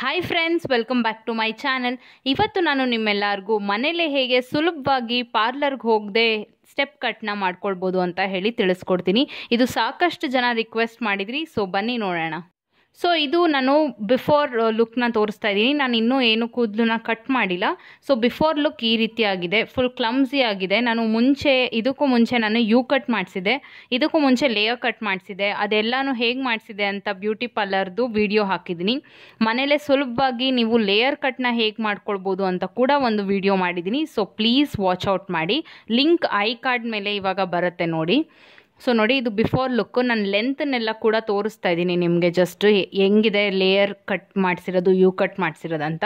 hi friends welcome back to my channel ಇವತ್ತು ನಾನು ನಿಮ್ಮೆಲ್ಲರಿಗೂ ಮನೇಲೇ ಹೇಗೆ ಸುಲಭವಾಗಿ ಪಾರ್ಲರ್ಗೆ ಹೋಗದೆ ಸ್ಟೆಪ್ ಕಟ್ನ ಮಾಡ್ಕೊಳ್ಬೋದು ಅಂತ ಹೇಳಿ ತಿಳಿಸ್ಕೊಡ್ತೀನಿ ಇದು ಸಾಕಷ್ಟು ಜನ ರಿಕ್ವೆಸ್ಟ್ ಮಾಡಿದ್ರಿ ಸೊ ಬನ್ನಿ ನೋಡೋಣ ಸೊ ಇದು ನಾನು ಬಿಫೋರ್ ಲುಕ್ನ uh, ತೋರಿಸ್ತಾ ಇದ್ದೀನಿ ನಾನು ಇನ್ನೂ ಏನು ಕೂದಲನ್ನ ಕಟ್ ಮಾಡಿಲ್ಲ ಸೊ ಬಿಫೋರ್ ಲುಕ್ ಈ ರೀತಿ ಆಗಿದೆ ಫುಲ್ ಕ್ಲಮ್ಸಿ ಆಗಿದೆ ನಾನು ಮುಂಚೆ ಇದಕ್ಕೂ ಮುಂಚೆ ನಾನು ಯು ಕಟ್ ಮಾಡಿಸಿದೆ ಇದಕ್ಕೂ ಮುಂಚೆ ಲೇಯರ್ ಕಟ್ ಮಾಡಿಸಿದೆ ಅದೆಲ್ಲನೂ ಹೇಗೆ ಮಾಡಿಸಿದೆ ಅಂತ ಬ್ಯೂಟಿ ಪಾರ್ಲರ್ದು ವಿಡಿಯೋ ಹಾಕಿದ್ದೀನಿ ಮನೇಲೆ ಸುಲಭವಾಗಿ ನೀವು ಲೇಯರ್ ಕಟ್ನ ಹೇಗೆ ಮಾಡ್ಕೊಳ್ಬೋದು ಅಂತ ಕೂಡ ಒಂದು ವಿಡಿಯೋ ಮಾಡಿದ್ದೀನಿ ಸೊ ಪ್ಲೀಸ್ ವಾಚ್ ಔಟ್ ಮಾಡಿ ಲಿಂಕ್ ಐ ಕಾರ್ಡ್ ಮೇಲೆ ಇವಾಗ ಬರುತ್ತೆ ನೋಡಿ ಸೊ ನೋಡಿ ಇದು ಬಿಫೋರ್ ಲುಕ್ಕು ನಾನು ಲೆಂತನ್ನೆಲ್ಲ ಕೂಡ ತೋರಿಸ್ತಾ ಇದ್ದೀನಿ ನಿಮಗೆ ಜಸ್ಟ್ ಹೆಂಗಿದೆ ಲೇಯರ್ ಕಟ್ ಮಾಡಿಸಿರೋದು ಯು ಕಟ್ ಮಾಡಿಸಿರೋದಂತ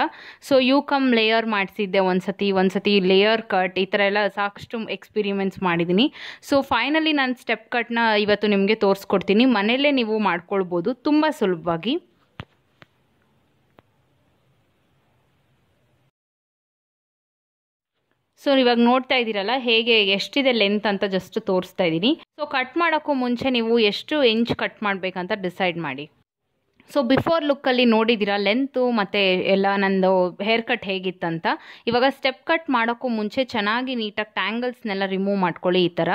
ಸೊ ಯು ಕಮ್ ಲೇಯರ್ ಮಾಡಿಸಿದ್ದೆ ಒಂದು ಸತಿ ಒಂದು ಸತಿ ಲೇಯರ್ ಕಟ್ ಈ ಥರ ಎಲ್ಲ ಸಾಕಷ್ಟು ಎಕ್ಸ್ಪಿರಿಮೆಂಟ್ಸ್ ಮಾಡಿದ್ದೀನಿ ಸೊ ಫೈನಲಿ ನಾನು ಸ್ಟೆಪ್ ಕಟ್ನ ಇವತ್ತು ನಿಮಗೆ ತೋರಿಸ್ಕೊಡ್ತೀನಿ ಮನೆಯಲ್ಲೇ ನೀವು ಮಾಡ್ಕೊಳ್ಬೋದು ತುಂಬ ಸುಲಭವಾಗಿ ಸೊ ಇವಾಗ ನೋಡ್ತಾ ಇದ್ದೀರಲ್ಲ ಹೇಗೆ ಎಷ್ಟಿದೆ ಲೆಂತ್ ಅಂತ ಜಸ್ಟ್ ತೋರಿಸ್ತಾ ಇದ್ದೀನಿ ಸೊ ಕಟ್ ಮಾಡೋಕ್ಕೂ ಮುಂಚೆ ನೀವು ಎಷ್ಟು ಇಂಚ್ ಕಟ್ ಮಾಡಬೇಕಂತ ಡಿಸೈಡ್ ಮಾಡಿ ಸೊ ಬಿಫೋರ್ ಲುಕ್ಕಲ್ಲಿ ನೋಡಿದ್ದೀರಾ ಲೆಂತು ಮತ್ತು ಎಲ್ಲ ನಂದು ಹೇರ್ ಕಟ್ ಹೇಗಿತ್ತಂತ ಇವಾಗ ಸ್ಟೆಪ್ ಕಟ್ ಮಾಡೋಕ್ಕೂ ಮುಂಚೆ ಚೆನ್ನಾಗಿ ನೀಟಾಗಿ ಟ್ಯಾಂಗಲ್ಸ್ನೆಲ್ಲ ರಿಮೂವ್ ಮಾಡ್ಕೊಳ್ಳಿ ಈ ಥರ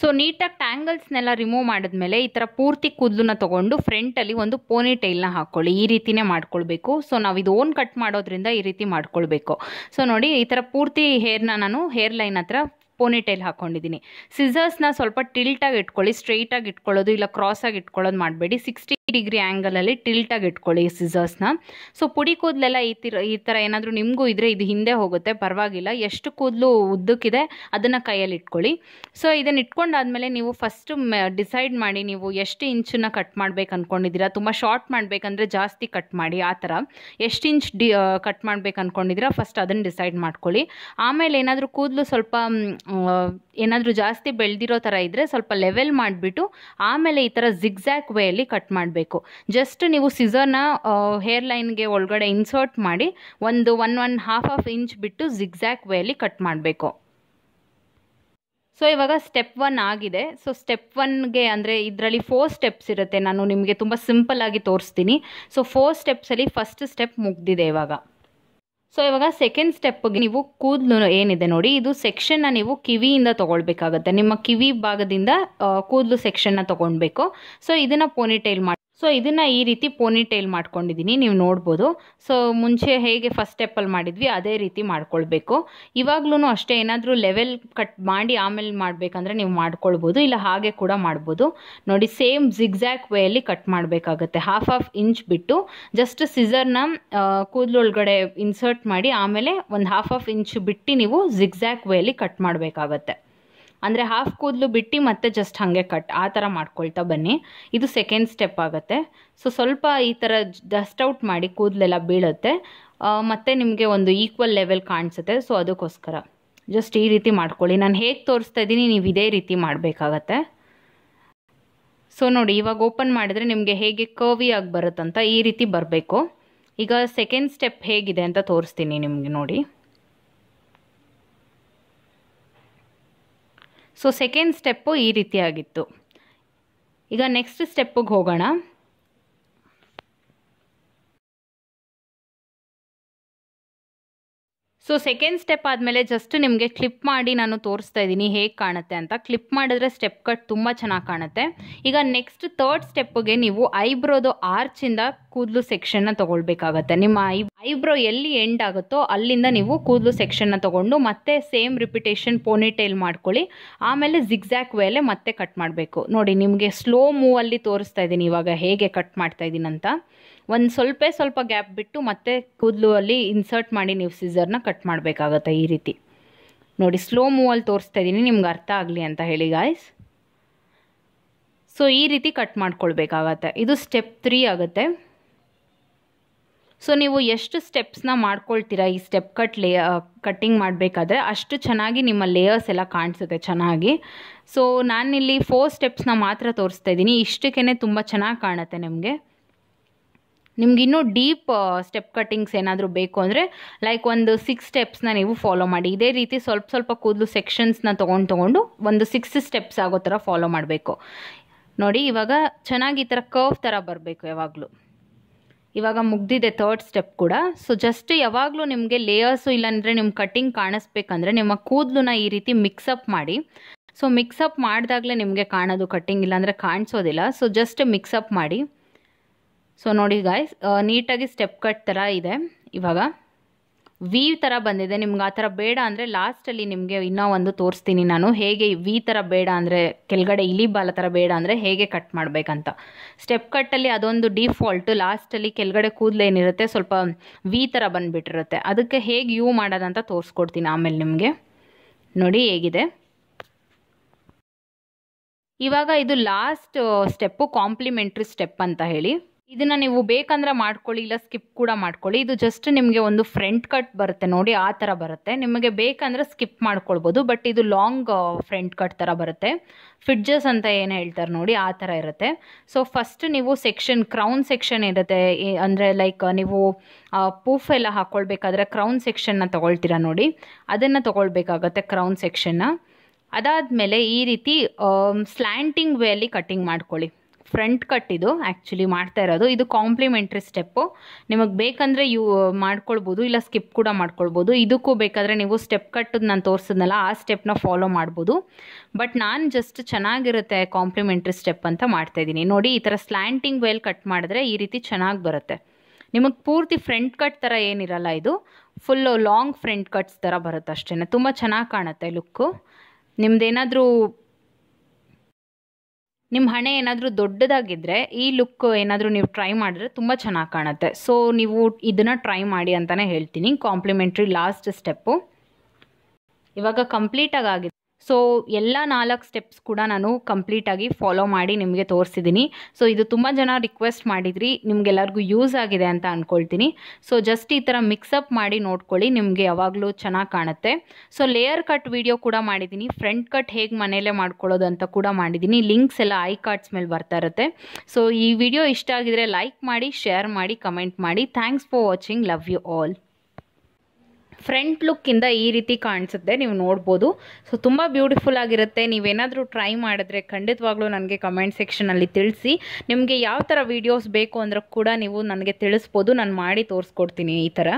ಸೊ ನೀಟಾಗಿ ಟ್ಯಾಂಗಲ್ಸ್ನೆಲ್ಲ ರಿಮೂವ್ ಮಾಡಿದ್ಮೇಲೆ ಈ ಥರ ಪೂರ್ತಿ ಕೂದಲನ್ನ ತೊಗೊಂಡು ಫ್ರಂಟಲ್ಲಿ ಒಂದು ಪೋನಿ ಟೈಲ್ನ ಹಾಕ್ಕೊಳ್ಳಿ ಈ ರೀತಿಯೇ ಮಾಡ್ಕೊಳ್ಬೇಕು ಸೊ ನಾವು ಇದು ಓನ್ ಕಟ್ ಮಾಡೋದ್ರಿಂದ ಈ ರೀತಿ ಮಾಡ್ಕೊಳ್ಬೇಕು ಸೊ ನೋಡಿ ಈ ಥರ ಪೂರ್ತಿ ಹೇರ್ನ ನಾನು ಹೇರ್ ಲೈನ್ ಹತ್ರ ಪೋನಿಟೈಲ್ ಹಾಕ್ಕೊಂಡಿದ್ದೀನಿ ಸಿಸರ್ಸ್ನ ಸ್ವಲ್ಪ ಟಿಲ್ಟಾಗಿ ಇಟ್ಕೊಳ್ಳಿ ಸ್ಟ್ರೈಟಾಗಿ ಇಟ್ಕೊಳ್ಳೋದು ಇಲ್ಲ ಕ್ರಾಸಾಗಿ ಇಟ್ಕೊಳ್ಳೋದು ಮಾಡಬೇಡಿ ಸಿಕ್ಸ್ಟಿ ಡಿಗ್ರಿ ಆ್ಯಂಗಲಲ್ಲಿ ಟಿಲ್ಟಾಗಿ ಇಟ್ಕೊಳ್ಳಿ ಸಿಸರ್ಸ್ನ ಸೊ ಪುಡಿ ಕೂದಲೆಲ್ಲ ಈ ಥರ ಈ ಥರ ಏನಾದರೂ ನಿಮಗೂ ಇದ್ದರೆ ಇದು ಹಿಂದೆ ಹೋಗುತ್ತೆ ಪರವಾಗಿಲ್ಲ ಎಷ್ಟು ಕೂದಲು ಉದ್ದಕ್ಕಿದೆ ಅದನ್ನು ಕೈಯಲ್ಲಿ ಇಟ್ಕೊಳ್ಳಿ ಸೊ ಇದನ್ನು ಇಟ್ಕೊಂಡಾದಮೇಲೆ ನೀವು ಫಸ್ಟು ಡಿಸೈಡ್ ಮಾಡಿ ನೀವು ಎಷ್ಟು ಇಂಚನ್ನು ಕಟ್ ಮಾಡ್ಬೇಕು ಅಂದ್ಕೊಂಡಿದ್ದೀರಾ ತುಂಬ ಶಾರ್ಟ್ ಮಾಡಬೇಕಂದ್ರೆ ಜಾಸ್ತಿ ಕಟ್ ಮಾಡಿ ಆ ಥರ ಎಷ್ಟು ಇಂಚ್ ಡಿ ಕಟ್ ಮಾಡ್ಬೇಕು ಅಂದ್ಕೊಂಡಿದ್ದೀರಾ ಫಸ್ಟ್ ಅದನ್ನು ಡಿಸೈಡ್ ಮಾಡ್ಕೊಳ್ಳಿ ಆಮೇಲೆ ಏನಾದರೂ ಕೂದಲು ಸ್ವಲ್ಪ ಏನಾದರೂ ಜಾಸ್ತಿ ಬೆಳೆದಿರೋ ಥರ ಇದ್ದರೆ ಸ್ವಲ್ಪ ಲೆವೆಲ್ ಮಾಡಿಬಿಟ್ಟು ಆಮೇಲೆ ಈ ಥರ ಜಿಗ್ಸ್ಯಾಕ್ ವೇಯಲ್ಲಿ ಕಟ್ ಮಾಡಬೇಕು ಜಸ್ಟ್ ನೀವು ಸಿಸರ್ನ ಹೇರ್ ಲೈನ್ಗೆ ಒಳಗಡೆ ಇನ್ಸರ್ಟ್ ಮಾಡಿ ಒಂದು one one half of inch ಬಿಟ್ಟು ವೇ ವೇಯಲ್ಲಿ ಕಟ್ ಮಾಡಬೇಕು ಸೊ ಇವಾಗ ಸ್ಟೆಪ್ ಒನ್ ಆಗಿದೆ ಸೊ ಸ್ಟೆಪ್ ಒನ್ಗೆ ಅಂದರೆ ಇದರಲ್ಲಿ ಫೋರ್ ಸ್ಟೆಪ್ಸ್ ಇರುತ್ತೆ ನಾನು ನಿಮಗೆ ತುಂಬ ಸಿಂಪಲ್ ಆಗಿ ತೋರಿಸ್ತೀನಿ ಸೊ ಫೋರ್ ಸ್ಟೆಪ್ಸಲ್ಲಿ ಫಸ್ಟ್ ಸ್ಟೆಪ್ ಮುಗ್ದಿದೆ ಇವಾಗ ಸೊ ಇವಾಗ ಸೆಕೆಂಡ್ ಸ್ಟೆಪ್ ನೀವು ಕೂದಲು ಏನಿದೆ ನೋಡಿ ಇದು ಸೆಕ್ಷನ್ ನ ನೀವು ಕಿವಿಯಿಂದ ತಗೊಳ್ಬೇಕಾಗತ್ತೆ ನಿಮ್ಮ ಕಿವಿ ಭಾಗದಿಂದ ಕೂದಲು ನ ತೊಗೊಳ್ಬೇಕು ಸೊ ಇದನ್ನು ಪೋನಿಟೈಲ್ ಮಾಡಿ ಸೊ ಇದನ್ನು ಈ ರೀತಿ ಪೋನಿ ಟೈಲ್ ಮಾಡ್ಕೊಂಡಿದ್ದೀನಿ ನೀವು ನೋಡ್ಬೋದು ಸೊ ಮುಂಚೆ ಹೇಗೆ ಫಸ್ಟ್ ಸ್ಟೆಪ್ಪಲ್ಲಿ ಮಾಡಿದ್ವಿ ಅದೇ ರೀತಿ ಮಾಡ್ಕೊಳ್ಬೇಕು ಇವಾಗ್ಲೂ ಅಷ್ಟೇ ಏನಾದರೂ ಲೆವೆಲ್ ಕಟ್ ಮಾಡಿ ಆಮೇಲೆ ಮಾಡಬೇಕಂದ್ರೆ ನೀವು ಮಾಡ್ಕೊಳ್ಬೋದು ಇಲ್ಲ ಹಾಗೆ ಕೂಡ ಮಾಡ್ಬೋದು ನೋಡಿ ಸೇಮ್ ಝಿಗ್ಝ್ಯಾಕ್ ವೇಯಲ್ಲಿ ಕಟ್ ಮಾಡಬೇಕಾಗತ್ತೆ ಹಾಫ್ ಆಫ್ ಇಂಚ್ ಬಿಟ್ಟು ಜಸ್ಟ್ ಸಿಸರ್ನ ಕೂದಲೊಳಗಡೆ ಇನ್ಸರ್ಟ್ ಮಾಡಿ ಆಮೇಲೆ ಒಂದು ಹಾಫ್ ಆಫ್ ಇಂಚ್ ಬಿಟ್ಟು ನೀವು ವೇ ವೇಯಲ್ಲಿ ಕಟ್ ಮಾಡಬೇಕಾಗತ್ತೆ ಅಂದರೆ ಹಾಫ್ ಕೂದಲು ಬಿಟ್ಟು ಮತ್ತೆ ಜಸ್ಟ್ ಹಾಗೆ ಕಟ್ ಆ ಥರ ಮಾಡ್ಕೊಳ್ತಾ ಬನ್ನಿ ಇದು ಸೆಕೆಂಡ್ ಸ್ಟೆಪ್ ಆಗುತ್ತೆ ಸೊ ಸ್ವಲ್ಪ ಈ ಥರ ಡಸ್ಟ್ ಔಟ್ ಮಾಡಿ ಕೂದಲೆಲ್ಲ ಬೀಳುತ್ತೆ ಮತ್ತೆ ನಿಮಗೆ ಒಂದು ಈಕ್ವಲ್ ಲೆವೆಲ್ ಕಾಣಿಸುತ್ತೆ ಸೊ ಅದಕ್ಕೋಸ್ಕರ ಜಸ್ಟ್ ಈ ರೀತಿ ಮಾಡ್ಕೊಳ್ಳಿ ನಾನು ಹೇಗೆ ತೋರಿಸ್ತಾ ಇದ್ದೀನಿ ನೀವು ಇದೇ ರೀತಿ ಮಾಡಬೇಕಾಗತ್ತೆ ಸೊ ನೋಡಿ ಇವಾಗ ಓಪನ್ ಮಾಡಿದರೆ ನಿಮಗೆ ಹೇಗೆ ಕರ್ವಿ ಆಗಿ ಬರುತ್ತಂತ ಈ ರೀತಿ ಬರಬೇಕು ಈಗ ಸೆಕೆಂಡ್ ಸ್ಟೆಪ್ ಹೇಗಿದೆ ಅಂತ ತೋರಿಸ್ತೀನಿ ನಿಮಗೆ ನೋಡಿ ಸೊ ಸೆಕೆಂಡ್ ಸ್ಟೆಪ್ಪು ಈ ರೀತಿಯಾಗಿತ್ತು ಈಗ ನೆಕ್ಸ್ಟ್ ಸ್ಟೆಪ್ಪಿಗೆ ಹೋಗೋಣ ಸೊ ಸೆಕೆಂಡ್ ಸ್ಟೆಪ್ ಆದಮೇಲೆ ಜಸ್ಟ್ ನಿಮಗೆ ಕ್ಲಿಪ್ ಮಾಡಿ ನಾನು ತೋರಿಸ್ತಾ ಇದ್ದೀನಿ ಹೇಗೆ ಕಾಣುತ್ತೆ ಅಂತ ಕ್ಲಿಪ್ ಮಾಡಿದ್ರೆ ಸ್ಟೆಪ್ ಕಟ್ ತುಂಬ ಚೆನ್ನಾಗಿ ಕಾಣುತ್ತೆ ಈಗ ನೆಕ್ಸ್ಟ್ ತರ್ಡ್ ಸ್ಟೆಪ್ಗೆ ನೀವು ಐಬ್ರೋದು ಆರ್ಚಿಂದ ಕೂದಲು ಸೆಕ್ಷನ್ನ ತೊಗೊಳ್ಬೇಕಾಗತ್ತೆ ನಿಮ್ಮ ಐ ಐಬ್ರೋ ಎಲ್ಲಿ ಎಂಡ್ ಆಗುತ್ತೋ ಅಲ್ಲಿಂದ ನೀವು ಕೂದಲು ಸೆಕ್ಷನ್ನ ತೊಗೊಂಡು ಮತ್ತೆ ಸೇಮ್ ರಿಪಿಟೇಷನ್ ಪೋನಿಟೇಲ್ ಮಾಡ್ಕೊಳ್ಳಿ ಆಮೇಲೆ ಜಿಗ್ಸಾಕ್ ವೇಲೆ ಮತ್ತೆ ಕಟ್ ಮಾಡಬೇಕು ನೋಡಿ ನಿಮಗೆ ಸ್ಲೋ ಮೂವಲ್ಲಿ ತೋರಿಸ್ತಾ ಇದ್ದೀನಿ ಇವಾಗ ಹೇಗೆ ಕಟ್ ಮಾಡ್ತಾ ಇದ್ದೀನಿ ಅಂತ ಒಂದು ಸ್ವಲ್ಪ ಸ್ವಲ್ಪ ಗ್ಯಾಪ್ ಬಿಟ್ಟು ಮತ್ತೆ ಕೂದಲು ಅಲ್ಲಿ ಇನ್ಸರ್ಟ್ ಮಾಡಿ ನೀವು ಸಿಸರ್ನ ಕಟ್ ಮಾಡಬೇಕಾಗತ್ತೆ ಈ ರೀತಿ ನೋಡಿ ಸ್ಲೋ ಮೂವಲ್ಲಿ ತೋರಿಸ್ತಾ ಇದ್ದೀನಿ ನಿಮ್ಗೆ ಅರ್ಥ ಆಗಲಿ ಅಂತ ಹೇಳಿ ಗಾಯ್ಸ್ ಸೊ ಈ ರೀತಿ ಕಟ್ ಮಾಡ್ಕೊಳ್ಬೇಕಾಗತ್ತೆ ಇದು ಸ್ಟೆಪ್ ತ್ರೀ ಆಗುತ್ತೆ ಸೊ ನೀವು ಎಷ್ಟು ಸ್ಟೆಪ್ಸ್ನ ಮಾಡ್ಕೊಳ್ತೀರಾ ಈ ಸ್ಟೆಪ್ ಕಟ್ ಲೇ ಕಟ್ಟಿಂಗ್ ಮಾಡಬೇಕಾದ್ರೆ ಅಷ್ಟು ಚೆನ್ನಾಗಿ ನಿಮ್ಮ ಲೇಯರ್ಸ್ ಎಲ್ಲ ಕಾಣಿಸುತ್ತೆ ಚೆನ್ನಾಗಿ ಸೊ ನಾನಿಲ್ಲಿ ಫೋರ್ ಸ್ಟೆಪ್ಸ್ನ ಮಾತ್ರ ತೋರಿಸ್ತಾ ಇದ್ದೀನಿ ಇಷ್ಟಕ್ಕೇ ತುಂಬ ಚೆನ್ನಾಗಿ ಕಾಣುತ್ತೆ ನಿಮಗೆ ನಿಮ್ಗಿನ್ನೂ ಡೀಪ್ ಸ್ಟೆಪ್ ಕಟ್ಟಿಂಗ್ಸ್ ಏನಾದರೂ ಬೇಕು ಅಂದರೆ ಲೈಕ್ ಒಂದು ಸಿಕ್ಸ್ ಸ್ಟೆಪ್ಸ್ನ ನೀವು ಫಾಲೋ ಮಾಡಿ ಇದೇ ರೀತಿ ಸ್ವಲ್ಪ ಸ್ವಲ್ಪ ಕೂದಲು ಸೆಕ್ಷನ್ಸ್ನ ತೊಗೊಂಡು ತೊಗೊಂಡು ಒಂದು ಸಿಕ್ಸ್ ಸ್ಟೆಪ್ಸ್ ಆಗೋ ಥರ ಫಾಲೋ ಮಾಡಬೇಕು ನೋಡಿ ಇವಾಗ ಚೆನ್ನಾಗಿ ಈ ಥರ ಕರ್ವ್ ಥರ ಬರಬೇಕು ಯಾವಾಗಲೂ ಇವಾಗ ಮುಗ್ದಿದೆ ಥರ್ಡ್ ಸ್ಟೆಪ್ ಕೂಡ ಸೊ ಜಸ್ಟ್ ಯಾವಾಗಲೂ ನಿಮಗೆ ಲೇಯರ್ಸು ಇಲ್ಲಾಂದರೆ ನಿಮ್ಮ ಕಟ್ಟಿಂಗ್ ಕಾಣಿಸ್ಬೇಕಂದ್ರೆ ನಿಮ್ಮ ಕೂದಲನ್ನ ಈ ರೀತಿ ಮಿಕ್ಸಪ್ ಮಾಡಿ ಸೊ ಮಿಕ್ಸಪ್ ಮಾಡಿದಾಗಲೇ ನಿಮಗೆ ಕಾಣೋದು ಕಟ್ಟಿಂಗ್ ಇಲ್ಲಾಂದರೆ ಕಾಣಿಸೋದಿಲ್ಲ ಸೊ ಜಸ್ಟ್ ಮಿಕ್ಸಪ್ ಮಾಡಿ ಸೊ ನೋಡಿ ಗಾಯ್ಸ್ ನೀಟಾಗಿ ಸ್ಟೆಪ್ ಕಟ್ ಥರ ಇದೆ ಇವಾಗ ವಿ ಥರ ಬಂದಿದೆ ನಿಮ್ಗೆ ಆ ಥರ ಬೇಡ ಅಂದರೆ ಲಾಸ್ಟಲ್ಲಿ ನಿಮಗೆ ಇನ್ನೂ ಒಂದು ತೋರಿಸ್ತೀನಿ ನಾನು ಹೇಗೆ ವಿ ಥರ ಬೇಡ ಅಂದರೆ ಕೆಳಗಡೆ ಇಲಿ ಬಾಲ ಥರ ಬೇಡ ಅಂದರೆ ಹೇಗೆ ಕಟ್ ಮಾಡಬೇಕಂತ ಸ್ಟೆಪ್ ಕಟ್ಟಲ್ಲಿ ಅದೊಂದು ಡಿಫಾಲ್ಟು ಲಾಸ್ಟಲ್ಲಿ ಕೆಳಗಡೆ ಏನಿರುತ್ತೆ ಸ್ವಲ್ಪ ವಿ ಥರ ಬಂದುಬಿಟ್ಟಿರುತ್ತೆ ಅದಕ್ಕೆ ಹೇಗೆ ಯೂ ಮಾಡೋದಂತ ತೋರಿಸ್ಕೊಡ್ತೀನಿ ಆಮೇಲೆ ನಿಮಗೆ ನೋಡಿ ಹೇಗಿದೆ ಇವಾಗ ಇದು ಲಾಸ್ಟ್ ಸ್ಟೆಪ್ಪು ಕಾಂಪ್ಲಿಮೆಂಟ್ರಿ ಸ್ಟೆಪ್ ಅಂತ ಹೇಳಿ ಇದನ್ನು ನೀವು ಬೇಕಂದ್ರೆ ಮಾಡ್ಕೊಳ್ಳಿ ಇಲ್ಲ ಸ್ಕಿಪ್ ಕೂಡ ಮಾಡ್ಕೊಳ್ಳಿ ಇದು ಜಸ್ಟ್ ನಿಮಗೆ ಒಂದು ಫ್ರಂಟ್ ಕಟ್ ಬರುತ್ತೆ ನೋಡಿ ಆ ಥರ ಬರುತ್ತೆ ನಿಮಗೆ ಬೇಕಂದ್ರೆ ಸ್ಕಿಪ್ ಮಾಡ್ಕೊಳ್ಬೋದು ಬಟ್ ಇದು ಲಾಂಗ್ ಫ್ರಂಟ್ ಕಟ್ ಥರ ಬರುತ್ತೆ ಫಿಡ್ಜಸ್ ಅಂತ ಏನು ಹೇಳ್ತಾರೆ ನೋಡಿ ಆ ಥರ ಇರುತ್ತೆ ಸೊ ಫಸ್ಟ್ ನೀವು ಸೆಕ್ಷನ್ ಕ್ರೌನ್ ಸೆಕ್ಷನ್ ಇರುತ್ತೆ ಅಂದರೆ ಲೈಕ್ ನೀವು ಪೂಫ್ ಎಲ್ಲ ಹಾಕ್ಕೊಳ್ಬೇಕಾದ್ರೆ ಕ್ರೌನ್ ಸೆಕ್ಷನ್ನ ತೊಗೊಳ್ತೀರಾ ನೋಡಿ ಅದನ್ನು ತೊಗೊಳ್ಬೇಕಾಗತ್ತೆ ಕ್ರೌನ್ ಸೆಕ್ಷನ್ನ ಅದಾದಮೇಲೆ ಈ ರೀತಿ ಸ್ಲ್ಯಾಂಟಿಂಗ್ ವೇ ಅಲ್ಲಿ ಕಟ್ಟಿಂಗ್ ಮಾಡ್ಕೊಳ್ಳಿ ಫ್ರಂಟ್ ಕಟ್ ಇದು ಆ್ಯಕ್ಚುಲಿ ಮಾಡ್ತಾ ಇರೋದು ಇದು ಕಾಂಪ್ಲಿಮೆಂಟ್ರಿ ಸ್ಟೆಪ್ಪು ನಿಮಗೆ ಬೇಕಂದರೆ ಯು ಮಾಡ್ಕೊಳ್ಬೋದು ಇಲ್ಲ ಸ್ಕಿಪ್ ಕೂಡ ಮಾಡ್ಕೊಳ್ಬೋದು ಇದಕ್ಕೂ ಬೇಕಾದರೆ ನೀವು ಸ್ಟೆಪ್ ಕಟ್ ನಾನು ತೋರಿಸಿದ್ನಲ್ಲ ಆ ಸ್ಟೆಪ್ನ ಫಾಲೋ ಮಾಡ್ಬೋದು ಬಟ್ ನಾನು ಜಸ್ಟ್ ಚೆನ್ನಾಗಿರುತ್ತೆ ಕಾಂಪ್ಲಿಮೆಂಟ್ರಿ ಸ್ಟೆಪ್ ಅಂತ ಮಾಡ್ತಾ ಇದ್ದೀನಿ ನೋಡಿ ಈ ಥರ ಸ್ಲ್ಯಾಂಟಿಂಗ್ ವೇಲ್ ಕಟ್ ಮಾಡಿದ್ರೆ ಈ ರೀತಿ ಚೆನ್ನಾಗಿ ಬರುತ್ತೆ ನಿಮಗೆ ಪೂರ್ತಿ ಫ್ರಂಟ್ ಕಟ್ ಥರ ಏನಿರಲ್ಲ ಇದು ಫುಲ್ಲು ಲಾಂಗ್ ಫ್ರಂಟ್ ಕಟ್ಸ್ ಥರ ಬರುತ್ತೆ ಅಷ್ಟೇ ತುಂಬ ಚೆನ್ನಾಗಿ ಕಾಣುತ್ತೆ ಲುಕ್ಕು ನಿಮ್ದೇನಾದರೂ ನಿಮ್ಮ ಹಣೆ ಏನಾದರೂ ದೊಡ್ಡದಾಗಿದ್ದರೆ ಈ ಲುಕ್ ಏನಾದರೂ ನೀವು ಟ್ರೈ ಮಾಡಿದ್ರೆ ತುಂಬ ಚೆನ್ನಾಗಿ ಕಾಣುತ್ತೆ ಸೊ ನೀವು ಇದನ್ನು ಟ್ರೈ ಮಾಡಿ ಅಂತಲೇ ಹೇಳ್ತೀನಿ ಕಾಂಪ್ಲಿಮೆಂಟ್ರಿ ಲಾಸ್ಟ್ ಸ್ಟೆಪ್ಪು ಇವಾಗ ಕಂಪ್ಲೀಟಾಗಿ ಆಗಿದೆ ಸೊ ಎಲ್ಲ ನಾಲ್ಕು ಸ್ಟೆಪ್ಸ್ ಕೂಡ ನಾನು ಕಂಪ್ಲೀಟಾಗಿ ಫಾಲೋ ಮಾಡಿ ನಿಮಗೆ ತೋರಿಸಿದ್ದೀನಿ ಸೊ ಇದು ತುಂಬ ಜನ ರಿಕ್ವೆಸ್ಟ್ ಮಾಡಿದ್ರಿ ನಿಮಗೆಲ್ಲರಿಗೂ ಯೂಸ್ ಆಗಿದೆ ಅಂತ ಅಂದ್ಕೊಳ್ತೀನಿ ಸೊ ಜಸ್ಟ್ ಈ ಥರ ಮಿಕ್ಸಪ್ ಮಾಡಿ ನೋಡ್ಕೊಳ್ಳಿ ನಿಮಗೆ ಯಾವಾಗಲೂ ಚೆನ್ನಾಗಿ ಕಾಣುತ್ತೆ ಸೊ ಲೇಯರ್ ಕಟ್ ವಿಡಿಯೋ ಕೂಡ ಮಾಡಿದ್ದೀನಿ ಫ್ರಂಟ್ ಕಟ್ ಹೇಗೆ ಮನೆಯಲ್ಲೇ ಮಾಡ್ಕೊಳ್ಳೋದು ಅಂತ ಕೂಡ ಮಾಡಿದ್ದೀನಿ ಲಿಂಕ್ಸ್ ಎಲ್ಲ ಐ ಕಾರ್ಡ್ಸ್ ಮೇಲೆ ಬರ್ತಾ ಇರುತ್ತೆ ಸೊ ಈ ವಿಡಿಯೋ ಇಷ್ಟ ಆಗಿದರೆ ಲೈಕ್ ಮಾಡಿ ಶೇರ್ ಮಾಡಿ ಕಮೆಂಟ್ ಮಾಡಿ thanks for watching love you all front ಲುಕ್ಕಿಂದ ಈ ರೀತಿ ಕಾಣಿಸುತ್ತೆ ನೀವು ನೋಡ್ಬೋದು ಸೊ ತುಂಬ ಬ್ಯೂಟಿಫುಲ್ ಆಗಿರುತ್ತೆ ನೀವೇನಾದರೂ ಟ್ರೈ ಮಾಡಿದ್ರೆ ಖಂಡಿತವಾಗ್ಲೂ ನನಗೆ ಕಮೆಂಟ್ ಸೆಕ್ಷನಲ್ಲಿ ತಿಳಿಸಿ ನಿಮಗೆ ಯಾವ ಥರ ವೀಡಿಯೋಸ್ ಬೇಕು ಅಂದ್ರೆ ಕೂಡ ನೀವು ನನಗೆ ತಿಳಿಸ್ಬೋದು ನಾನು ಮಾಡಿ ತೋರಿಸ್ಕೊಡ್ತೀನಿ ಈ ಥರ